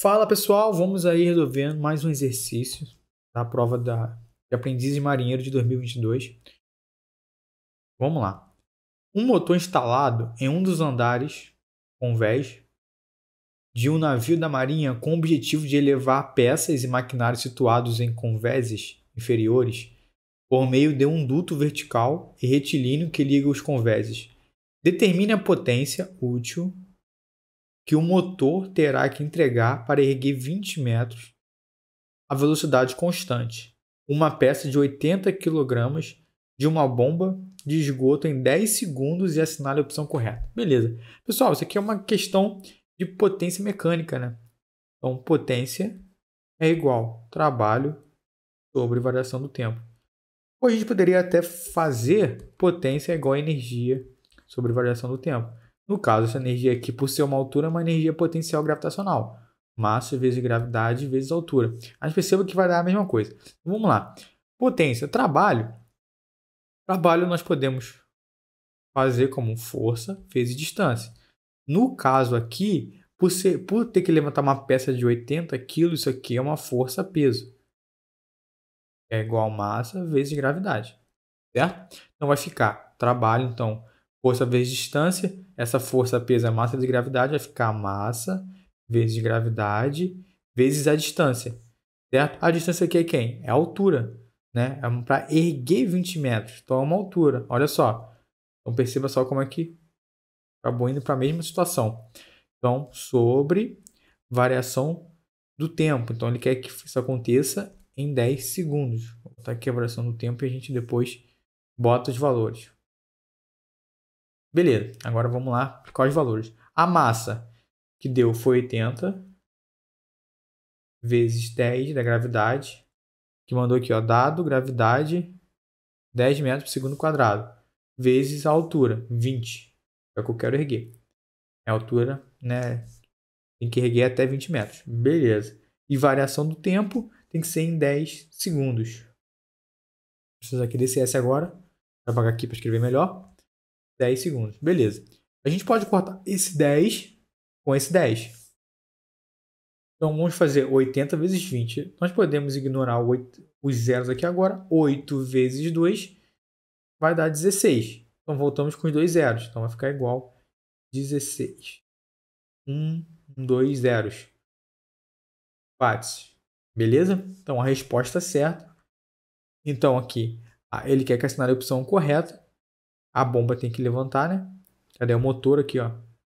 Fala pessoal, vamos aí resolvendo mais um exercício da prova da, de aprendiz e marinheiro de 2022. Vamos lá. Um motor instalado em um dos andares convés de um navio da Marinha com o objetivo de elevar peças e maquinários situados em convéses inferiores por meio de um duto vertical e retilíneo que liga os convéses. Determine a potência útil que o motor terá que entregar para erguer 20 metros a velocidade constante, uma peça de 80 kg de uma bomba de esgoto em 10 segundos e assinale a opção correta. Beleza. Pessoal, isso aqui é uma questão de potência mecânica, né? Então, potência é igual trabalho sobre variação do tempo. Ou a gente poderia até fazer potência igual a energia sobre variação do tempo. No caso, essa energia aqui, por ser uma altura, é uma energia potencial gravitacional. Massa vezes gravidade vezes altura. A gente perceba que vai dar a mesma coisa. Então, vamos lá. Potência, trabalho. Trabalho nós podemos fazer como força vezes distância. No caso aqui, por, ser, por ter que levantar uma peça de 80 kg, isso aqui é uma força-peso. É igual massa vezes gravidade. Certo? Então vai ficar trabalho, então, Força vezes distância, essa força pesa é massa vezes gravidade, vai ficar massa vezes gravidade vezes a distância, certo? A distância aqui é quem? É a altura, né? É para erguer 20 metros, então é uma altura, olha só. Então perceba só como é que acabou tá indo para a mesma situação. Então, sobre variação do tempo. Então, ele quer que isso aconteça em 10 segundos. Vou botar aqui a variação do tempo e a gente depois bota os valores. Beleza, agora vamos lá aplicar os valores. A massa que deu foi 80 vezes 10 da gravidade, que mandou aqui, ó, dado gravidade 10 metros por segundo quadrado, vezes a altura, 20, é o que eu quero erguer. É a altura, né, tem que erguer até 20 metros, beleza. E variação do tempo tem que ser em 10 segundos. Preciso aqui desse S agora, vou apagar aqui para escrever melhor. 10 segundos. Beleza. A gente pode cortar esse 10 com esse 10. Então vamos fazer 80 vezes 20. Nós podemos ignorar 8, os zeros aqui agora. 8 vezes 2 vai dar 16. Então voltamos com os dois zeros. Então vai ficar igual 16. 1, 2 zeros. Watts. Beleza? Então a resposta é certa. Então aqui ah, ele quer que assinale a opção correta a bomba tem que levantar, né? Cadê o motor aqui, ó?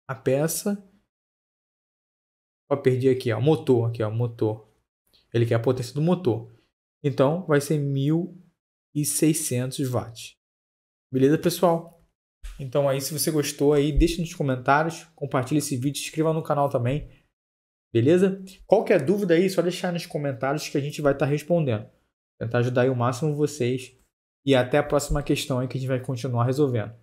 A peça. Ó, perdi aqui, ó. Motor, aqui, ó. Motor. Ele quer a potência do motor. Então, vai ser 1.600 watts. Beleza, pessoal? Então aí, se você gostou aí, deixa nos comentários, compartilha esse vídeo, inscreva no canal também. Beleza? Qualquer dúvida aí, só deixar nos comentários que a gente vai estar tá respondendo. Tentar ajudar aí o máximo vocês e até a próxima questão aí que a gente vai continuar resolvendo.